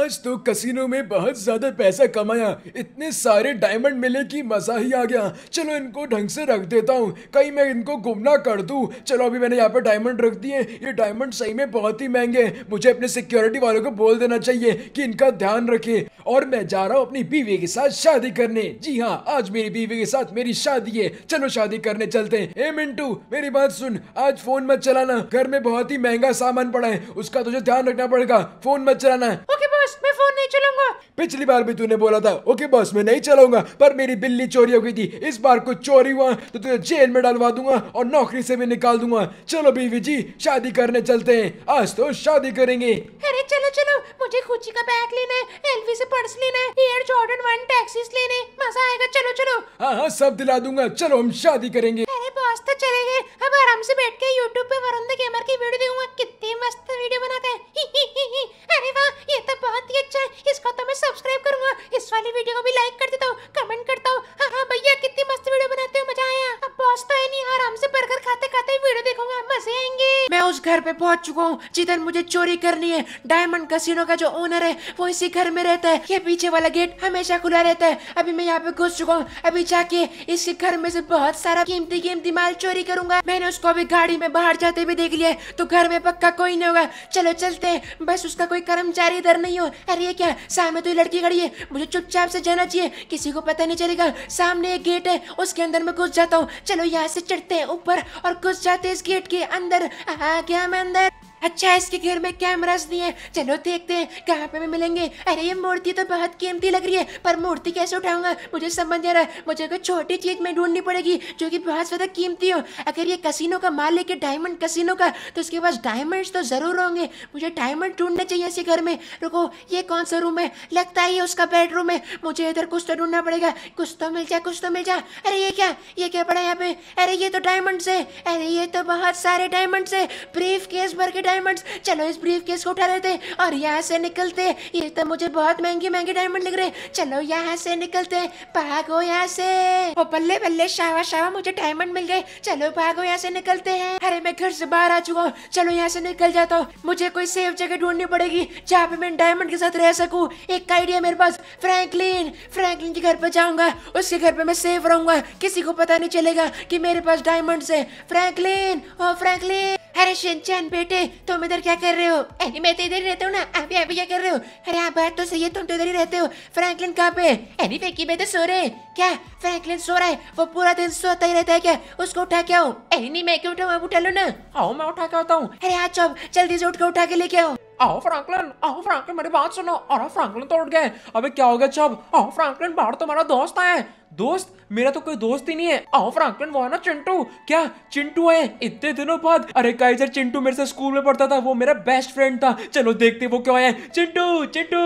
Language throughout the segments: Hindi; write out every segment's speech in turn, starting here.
आज तो कसिनो में बहुत ज्यादा पैसा कमाया इतने सारे डायमंड मिले कि मजा ही आ गया चलो इनको ढंग से रख देता हूँ कहीं मैं इनको गुमना कर दू चलो अभी मैंने यहाँ पर डायमंड रख दिए ये डायमंड सही में बहुत ही महंगे हैं मुझे अपने सिक्योरिटी वालों को बोल देना चाहिए कि इनका ध्यान रखे और मैं जा रहा हूँ अपनी बीवी के साथ शादी करने जी हाँ आज मेरी बीवी के साथ मेरी शादी है चलो शादी करने चलते हैं ए मिंटू मेरी बात सुन आज फोन मत चलाना घर में बहुत ही महंगा सामान पड़ा है उसका तुझे ध्यान रखना पड़ेगा फोन मत चलाना ओके okay, बस मैं फोन नहीं चलाऊंगा पिछली बार भी तूने बोला था ओके बस मैं नहीं चलाऊंगा पर मेरी बिल्ली चोरी हो गई थी इस बार कुछ चोरी हुआ तो तुझे जेल में डालवा दूंगा और नौकरी से भी निकाल दूंगा चलो बीवी जी शादी करने चलते हैं आज तो शादी करेंगे चलो चलो मुझे खुची का बैग लेना है एलवी से पर्स लेना है एयर जॉर्डन वन टैक्सीस लेने मजा आएगा चलो चलो हाँ हाँ सब दिला दूंगा चलो हम शादी करेंगे अरे बॉस तो चले गए अब आराम से बैठ के यूट्यूब पे वरुण द गेमर की वीडियो देखूंगा कितनी मस्त वीडियो बनाते हैं अरे वाह ये तो बहुत ही अच्छा है इसको तो मैं सब्सक्राइब करूंगा इस वाली वीडियो को भी लाइक कर देता हूँ घर पे पहुंच चुका हूँ जिधर मुझे चोरी करनी है डायमंड कसिनो का जो ओनर है वो इसी घर में रहता है ये पीछे वाला गेट हमेशा खुला रहता है अभी मैं यहाँ पे घुस चुका हूँ अभी जाके इसके घर में से बहुत सारा कीमती कीमती माल चोरी करूंगा मैंने उसको अभी गाड़ी में बाहर जाते भी देख लिया तो घर में पक्का कोई नहीं होगा चलो चलते है बस उसका कोई कर्मचारी इधर नहीं हो अरे ये क्या सामने तो ये लड़की खड़ी है मुझे चुपचाप से जाना चाहिए किसी को पता नहीं चलेगा सामने एक गेट है उसके अंदर मैं घुस जाता हूँ चलो यहाँ से चढ़ते हैं ऊपर और घुस जाते इस गेट के अंदर आगे que me अच्छा इसके घर में कैमरास नहीं है चलो देखते हैं कहाँ पे मिलेंगे अरे ये मूर्ति तो बहुत कीमती लग रही है पर मूर्ति कैसे उठाऊंगा मुझे समझ आ रहा है मुझे कोई छोटी चीज में ढूंढनी पड़ेगी जो कि बहुत ज्यादा कीमती हो अगर ये कसिनो का माल लेके डायमंड कसिनो का तो उसके पास डायमंड तो जरूर होंगे मुझे डायमंड ढूंढने चाहिए इसी घर में रुको ये कौन सा रूम है लगता है ये उसका बेडरूम है मुझे इधर कुछ तो ढूंढना पड़ेगा कुछ तो मिल जाए कुछ तो मिल जाए अरे ये क्या ये क्या पड़ा यहाँ पे अरे ये तो डायमंड्स है अरे ये तो बहुत सारे डायमंड्स है ब्रीफ केस भर के डायमंड्स चलो इस ब्रीफ केस को उठा लेते हैं और यहाँ से निकलते ये तो मुझे बहुत महंगे महंगे डायमंड लग रहे चलो यहाँ से निकलते भागो यहाँ से ओ बल्ले बल्ले शावा शावा मुझे डायमंड मिल गए चलो भागो यहाँ से निकलते हैं अरे मैं घर से बाहर आ चुका हूँ चलो यहाँ से निकल जाता हूँ मुझे कोई सेफ जगह ढूंढनी पड़ेगी जहाँ पे मैं डायमंड के साथ रह सकूँ एक आइडिया मेरे पास फ्रैंकलिन फ्रैंकलिन के घर पर जाऊंगा उसके घर पे मैं सेफ रहूंगा किसी को पता नहीं चलेगा कि मेरे पास डायमंड है फ्रैंकलिन ओ फ्रैंकलिन अरे शिनचैन बेटे तुम इधर क्या कर रहे हो अरे मैं तो इधर ही रहता हूँ ना अभी अभी क्या कर रहे हो अरे आप बात तो सही है तुम तो इधर ही रहते हो फ्रैंकलिन कहाँ पे अरे फेंकी बेटे तो सो रहे क्या फ्रैंकलिन सो रहा है वो पूरा दिन सोता ही रहता है क्या उसको उठा के आओ अरे नहीं मैं क्यों उठाऊ आप उठा लो ना आओ मैं उठा के आता हूँ अरे आ जाओ जल्दी से उठ के उठा के लेके आओ आओ फ्रैंकलिन आओ फ्रैंकलिन मेरी बात सुनो और फ्रैंकलिन तोड़ गए अबे क्या हो गया चब आओ फ्रैंकलिन बाहर तुम्हारा तो दोस्त आया है दोस्त मेरा तो कोई दोस्त ही नहीं है आओ फ्रैंकलिन वो है ना चिंटू क्या चिंटू है इतने दिनों बाद अरे काइजर चिंटू मेरे से स्कूल में पढ़ता था वो मेरा बेस्ट फ्रेंड था चलो देखते वो क्यों आया चिंटू चिंटू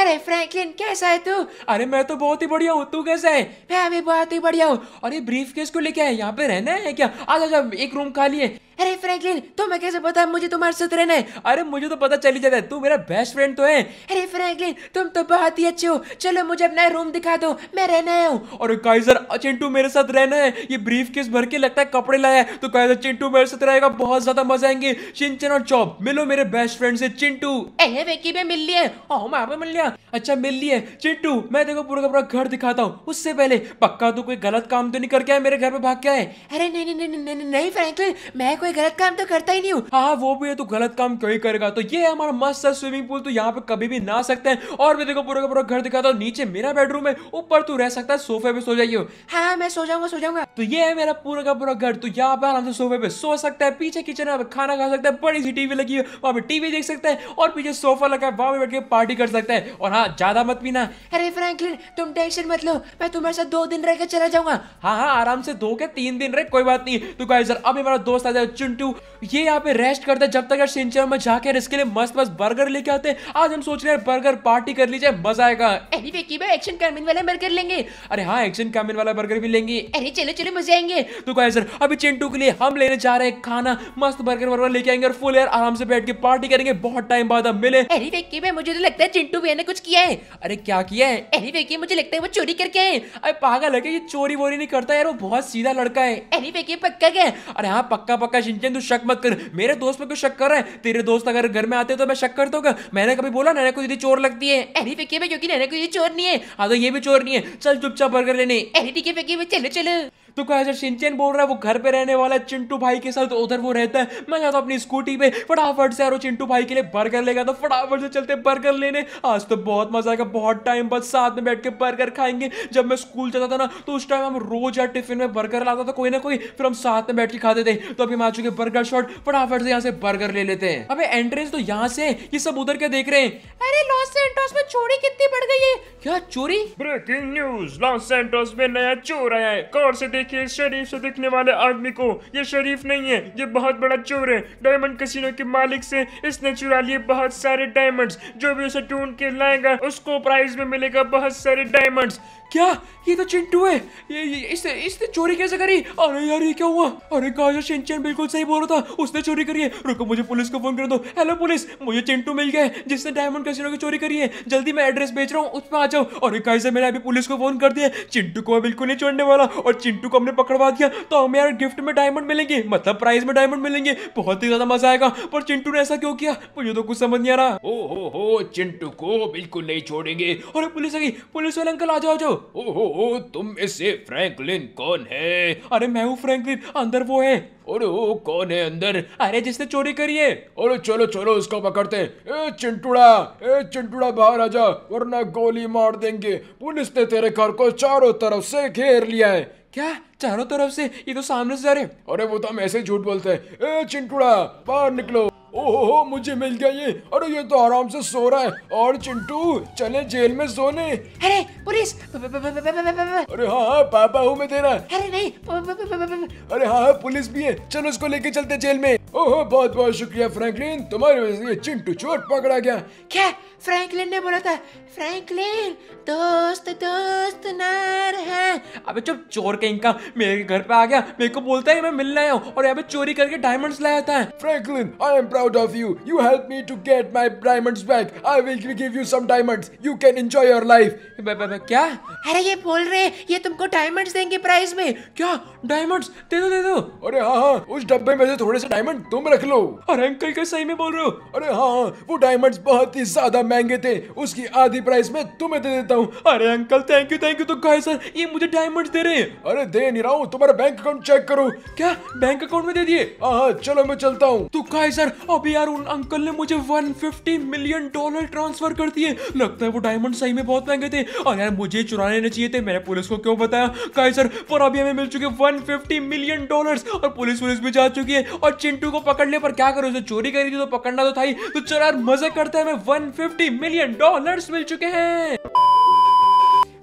अरे फ्रैंकलिन कैसा है तू अरे मैं तो बहुत ही बढ़िया हूँ तू कैसा है मैं भी बहुत ही बढ़िया हूँ अरे ब्रीफ केस को लेके आया यहाँ पे रहना है क्या आ जा एक रूम खाली है अरे फ्रैंकलिन तुम्हें कैसे पता है मुझे तुम्हारे साथ रहना है अरे मुझे तो पता चली जाता है तू मेरा बेस्ट फ्रेंड तो है अरे फ्रैंकलिन तुम तो बहुत ही अच्छे हो चलो मुझे अपना रूम दिखा दो मैं रहना आया हूँ और काइजर चिंटू मेरे साथ रहना है ये ब्रीफ केस भर के लगता है कपड़े लाया है तो काइजर चिंटू मेरे साथ रहेगा बहुत ज्यादा मजा आएंगे चिंचन और चौप मिलो मेरे बेस्ट फ्रेंड से चिंटू ए वेकी में मिल लिया ओ मैं पे मिल लिया अच्छा मिल लिया चिंटू मैं देखो पूरा का पूरा घर दिखाता हूँ उससे पहले पक्का तू कोई गलत काम तो नहीं करके आया मेरे घर पे भाग के आए अरे नहीं नहीं नहीं नहीं नहीं फ्रैंकलिन मैं कोई मैं गलत काम तो करता ही नहीं हूँ हाँ वो भी है तो गलत काम क्यों ही करेगा तो ये हमारा मस्त सा स्विमिंग पूल तो यहाँ पे कभी भी ना सकते हैं और मैं देखो पूरा का पूरा घर दिखाता हूँ नीचे मेरा बेडरूम है ऊपर तू रह सकता है सोफे पे सो जाइए हाँ मैं सो जाऊंगा सो जाऊंगा तो ये है मेरा पूरा का पूरा घर तो यहाँ पे आराम से सोफे पे सो सकता है पीछे किचन है खाना खा सकता है बड़ी सी टीवी लगी है वहाँ पे टीवी देख सकते हैं और पीछे सोफा लगा है वहाँ पे बैठ के पार्टी कर सकते हैं और हाँ ज्यादा मत पीना अरे फ्रैंकलिन तुम टेंशन मत लो मैं तुम्हारे साथ दो दिन रह के चला जाऊंगा हाँ हाँ आराम से दो के तीन दिन रहे कोई बात नहीं तो गाइस अब हमारा दोस्त आ जाए चिंटू ये यहाँ पे रेस्ट करता है जब तक यार सिंचर में जाकर इसके लिए मस्त मस्त बर्गर लेके आते हैं आज हम सोच रहे हैं बर्गर पार्टी कर लीजिए मजा आएगा अरे एक्शन कैमिन वाला बर्गर लेंगे अरे हाँ एक्शन कैमिन वाला बर्गर भी लेंगे अरे चलो चलो मजे आएंगे तो कहे सर अभी चिंटू के लिए हम लेने जा रहे हैं खाना मस्त बर्गर वर्गर लेके आएंगे और फुल एयर आराम से बैठ के पार्टी करेंगे बहुत टाइम बाद हम मिले अरे वेकी भाई मुझे तो लगता है चिंटू भैया ने कुछ किया है अरे क्या किया है अरे वेकी मुझे लगता है वो चोरी करके आए अरे पागल है ये चोरी वोरी नहीं करता यार वो बहुत सीधा लड़का है अरे वेकी पक्का क्या अरे हाँ पक्का पक्का कहा शिंचन तू शक मत कर मेरे दोस्त पे क्यों शक कर रहा है तेरे दोस्त अगर घर में आते तो मैं शक करता तो हूँ मैंने कभी बोला नैना को दीदी चोर लगती है अरे में क्योंकि नैना को ये चोर नहीं है हाँ तो ये भी चोर नहीं है चल चुपचाप बर्गर लेने अरे ठीक है में चलो चलो तो कहा सिंचन बोल रहा है वो घर पे रहने वाला है चिंटू भाई के साथ उधर वो रहता है मैं जाता अपनी स्कूटी पे फटाफट से यार चिंटू भाई के लिए बर्गर लेगा तो फटाफट से चलते बर्गर लेने आज तो बहुत मजा आएगा बहुत टाइम बस साथ में बैठ के बर्गर खाएंगे जब मैं स्कूल जाता था ना तो उस टाइम हम रोज यार टिफिन में बर्गर लाता था कोई ना कोई फिर हम साथ में बैठ के खाते थे तो अभी हम आ चुके बर्गर शॉट फटाफट से यहाँ से बर्गर ले लेते हैं अभी एंट्रेंस तो यहाँ से ये सब उधर के देख रहे हैं अरे लॉस सेंटोस में चोरी कितनी बढ़ गई है क्या चोरी ब्रेकिंग न्यूज लॉस सेंटोस में नया चोर आया है से देखिए शरीफ से दिखने वाले आदमी को ये शरीफ नहीं है ये बहुत बड़ा चोर है डायमंड कसिनो के मालिक से इसने चुरा लिए बहुत सारे डायमंड्स जो भी उसे ढूंढ के लाएगा उसको प्राइज में मिलेगा बहुत सारे डायमंड्स क्या ये तो चिंटू है ये, ये इसने इसने चोरी कैसे करी अरे यार ये क्या हुआ अरे काश शिनचैन बिल्कुल सही बोल रहा था उसने चोरी करी है रुको मुझे पुलिस को फोन कर दो हेलो पुलिस मुझे चिंटू मिल गया है जिसने डायमंड कैसीनो की चोरी करी है जल्दी मैं एड्रेस भेज रहा हूँ उसमें आ जाओ अरे काश मैंने अभी पुलिस को फोन कर दिया चिंटू को बिल्कुल नहीं छोड़ने वाला और चिंटू को हमने पकड़वा दिया तो हमें यार गिफ्ट में डायमंड मिलेंगे मतलब प्राइज में डायमंड मिलेंगे बहुत ही ज्यादा मजा आएगा पर चिंटू ने ऐसा क्यों किया मुझे तो कुछ समझ नहीं आ रहा ओ हो हो चिंटू को बिल्कुल नहीं छोड़ेंगे अरे पुलिस आ गई पुलिस वाले अंकल आ जाओ जाओ ओहो ओ, तुम इसे फ्रैंकलिन कौन है अरे मैं हूँ फ्रैंकलिन अंदर वो है और वो कौन है अंदर अरे जिसने चोरी करी है और चलो चलो उसको पकड़ते ए चिंटुड़ा ए चिंटुड़ा बाहर आजा वरना गोली मार देंगे पुलिस ने तेरे घर को चारों तरफ से घेर लिया है क्या चारों तरफ से ये तो सामने से जा रहे अरे वो तो हम ऐसे झूठ बोलते हैं ए चिंटुड़ा बाहर निकलो ओहो मुझे मिल गया ये अरे ये तो आराम से सो रहा है और चिंटू चले जेल में सोने अरे पुलिस अरे हाँ पापा हूँ मैं तेरा अरे नहीं अरे हाँ पुलिस भी है चलो उसको लेके चलते जेल में ओहो बहुत बहुत शुक्रिया फ्रैंकलिन तुम्हारी वजह से चिंटू चोट पकड़ा गया क्या फ्रैंकलिन ने बोला था फ्रैंकलिन दोस्त दोस्त नार है अबे चुप चोर के इनका मेरे घर पे आ गया मेरे को बोलता है मैं मिलने आया हूँ और यहाँ पे चोरी करके डायमंड्स लाया था Franklin I am proud of you you help me to get my diamonds back I will give you some diamonds you can enjoy your life क्या अरे ये बोल रहे ये तुमको डायमंड्स देंगे प्राइस में क्या डायमंड्स दे दो दे दो अरे हाँ हाँ उस डब्बे में से थोड़े से डायमंड तुम रख लो अरे अंकल क्या सही में बोल रहे हो अरे हाँ वो डायमंड्स बहुत ही ज्यादा महंगे थे उसकी आधी प्राइस में तुम्हें दे देता हूँ अरे uncle thank you thank you तो कहे सर ये मुझे डायमंड दे रहे हैं अरे दे नहीं रहा हूँ तुम्हारा बैंक अकाउंट चेक करो क्या बैंक अकाउंट में दे दिए हाँ, हाँ, चलो मैं चलता हूँ तो कहे सर अभी यार उन अंकल ने मुझे 150 मिलियन डॉलर ट्रांसफर कर दिए लगता है वो डायमंड सही में बहुत महंगे थे और यार मुझे चुराने नहीं चाहिए थे मैंने पुलिस को क्यों बताया कहे सर पर अभी हमें मिल चुके 150 मिलियन डॉलर और पुलिस पुलिस भी जा चुकी है और चिंटू को पकड़ ले पर क्या करो जो चोरी करी थी तो पकड़ना तो था ही तो चल यार मजे करते हैं हमें 150 मिलियन डॉलर्स मिल चुके हैं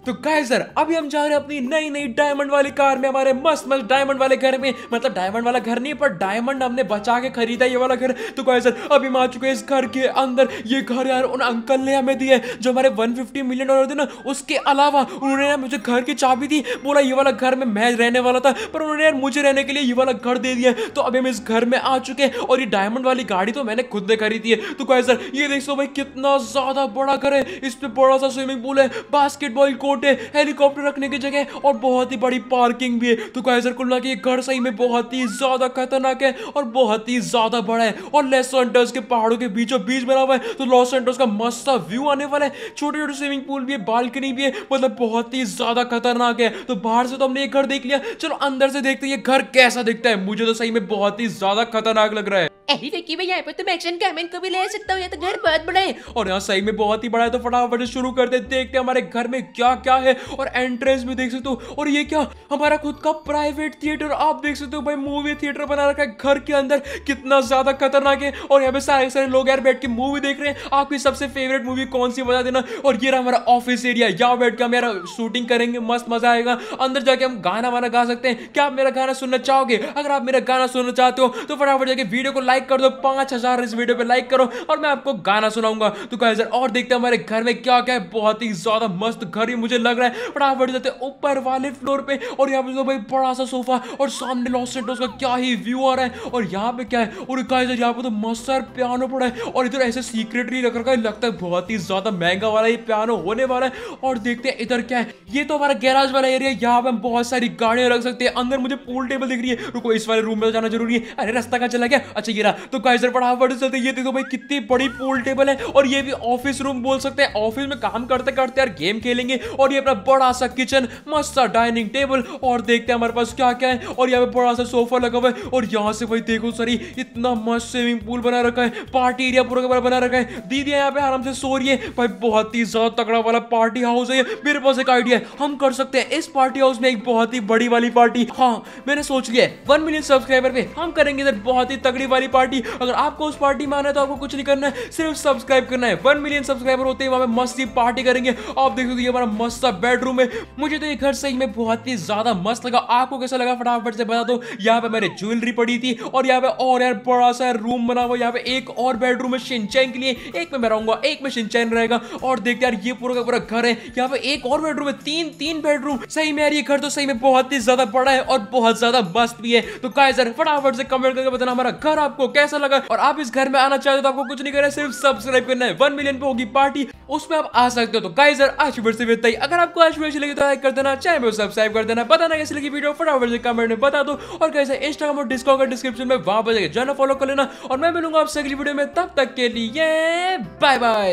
तो सर अभी हम जा रहे हैं अपनी नई नई डायमंड वाली कार में हमारे मस्त मस्त डायमंड वाले घर में मतलब डायमंड वाला घर नहीं पर डायमंड हमने बचा के खरीदा ये वाला घर तो सर अभी हम आ चुके हैं इस घर के अंदर ये घर यार उन अंकल ने हमें दिया है जो हमारे 150 मिलियन डॉलर थे ना उसके अलावा उन्होंने यार मुझे घर की चाबी दी बोला ये वाला घर में मैं रहने वाला था पर उन्होंने यार मुझे रहने के लिए ये वाला घर दे दिया तो अभी हम इस घर में आ चुके हैं और ये डायमंड वाली गाड़ी तो मैंने खुद ने खरीदी है तो सर ये देख सो भाई कितना ज्यादा बड़ा घर है इस पर बड़ा सा स्विमिंग पूल है बास्केटबॉल कोर्ट छोटे हेलीकॉप्टर रखने की जगह और बहुत ही बड़ी पार्किंग भी है तो कैसर कुल्ला के घर सही में बहुत ही ज़्यादा खतरनाक है और बहुत ही ज़्यादा बड़ा है और लॉस सेंटर्स के पहाड़ों के बीचों बीच बना हुआ है तो लॉस सेंटर्स का मस्त व्यू आने वाला है छोटे छोटे स्विमिंग पूल भी है बालकनी भी है मतलब बहुत ही ज़्यादा खतरनाक है तो बाहर से तो हमने ये घर देख लिया चलो अंदर से देखते ये घर कैसा दिखता है मुझे तो सही में बहुत ही ज़्यादा खतरनाक लग रहा है अरे की भाई यहाँ पर तुम एक्शन कैमन को भी ले सकता हो ये तो घर बहुत बड़ा है और यहाँ साइड में बहुत ही बड़ा है तो फटाफट शुरू कर दे देखते हमारे घर में क्या क्या है और एंट्रेंस भी देख सकते हो और ये क्या हमारा खुद का प्राइवेट थिएटर आप देख सकते हो भाई मूवी थिएटर बना रखा है घर के अंदर कितना ज्यादा खतरनाक है और यहाँ पे सारे सारे लोग यार बैठ के मूवी देख रहे हैं आपकी सबसे फेवरेट मूवी कौन सी बता देना और ये रहा हमारा ऑफिस एरिया यहाँ बैठ के हम यार शूटिंग करेंगे मस्त मजा आएगा अंदर जाके हम गाना वाना गा सकते हैं क्या आप मेरा गाना सुनना चाहोगे अगर आप मेरा गाना सुनना चाहते हो तो फटाफट जाके वीडियो को लाइक लाइक कर दो पांच हज़ार इस वीडियो पे लाइक करो और मैं आपको गाना सुनाऊंगा तो कहा और देखते हैं हमारे घर में क्या क्या है बहुत ही ज़्यादा मस्त घर ही मुझे लग रहा है बढ़ जाते ऊपर वाले फ्लोर पे और यहाँ पे तो भाई बड़ा सा सोफा और सामने लॉस एंटोस का क्या ही व्यू आ रहा है और यहाँ पे क्या है और कहा यहाँ पे तो मस्त सर पियानो पड़ा है और इधर ऐसे सीक्रेटली रख रखा है लगता है बहुत ही ज़्यादा महंगा वाला ये पियानो होने वाला है और देखते हैं इधर क्या है ये तो हमारा गैराज वाला एरिया है यहाँ पे हम बहुत सारी गाड़ियां रख सकते हैं अंदर मुझे पूल टेबल दिख रही है रुको इस वाले रूम में तो जाना जरूरी है अरे रास्ता का चला गया अच्छा ये मेरा तो गाइस फटाफट चलते ये देखो भाई कितनी बड़ी पूल टेबल है और ये भी ऑफिस रूम बोल सकते हैं ऑफिस में काम करते करते यार गेम खेलेंगे और ये अपना बड़ा सा किचन मस्त सा डाइनिंग टेबल और देखते हैं हमारे पास क्या क्या है और यहाँ पे बड़ा सा सोफा लगा हुआ है और यहाँ से भाई देखो सर इतना मस्त स्विमिंग पूल बना रखा है पार्टी एरिया पूरा का बना रखा है दीदी यहाँ पे आराम से सो रही है भाई बहुत ही ज्यादा तगड़ा वाला पार्टी हाउस है मेरे पास एक आइडिया है हम कर सकते हैं इस पार्टी हाउस में एक बहुत ही बड़ी वाली पार्टी हाँ मैंने सोच लिया है वन मिलियन सब्सक्राइबर पे हम करेंगे बहुत ही तगड़ी वाली पार्टी अगर आपको उस पार्टी में आना है तो आपको कुछ नहीं करना है सिर्फ सब्सक्राइब करना है वन मिलियन सब्सक्राइबर होते हैं वहाँ पे मस्त ही पार्टी करेंगे आप देख सकते हमारा मस्त सा बेडरूम है मुझे तो ये घर सही में बहुत ही ज्यादा मस्त लगा आपको कैसा लगा फटाफट से बता दो यहाँ पे मेरे ज्वेलरी पड़ी थी और यहाँ पे और यार बड़ा सा रूम बना हुआ यहाँ पे एक और बेडरूम है शिनचैन के लिए एक में मैं रहूंगा एक में शिनचैन रहेगा और देखते यार ये पूरा का पूरा घर है यहाँ पे एक और बेडरूम है तीन तीन बेडरूम सही में यार ये घर तो सही में बहुत ही ज्यादा बड़ा है और बहुत ज्यादा मस्त भी है तो कहा फटाफट से कमेंट करके बताना हमारा घर आप आपको कैसा लगा और आप इस घर में आना चाहते हो तो आपको कुछ नहीं करना सिर्फ सब्सक्राइब करना है वन मिलियन पे होगी पार्टी उसमें आप आ सकते हो तो गाइस यार आज फिर से बताइए अगर आपको आज वीडियो लगी तो लाइक कर देना चैनल को सब्सक्राइब कर देना बताना कैसी लगी वीडियो फटाफट से कमेंट में बता दो और कैसे इंस्टाग्राम और डिस्कॉर्ड का डिस्क्रिप्शन में वहां पर जाकर जाना फॉलो कर लेना और मैं मिलूंगा आपसे अगली वीडियो में तब तक के लिए बाय बाय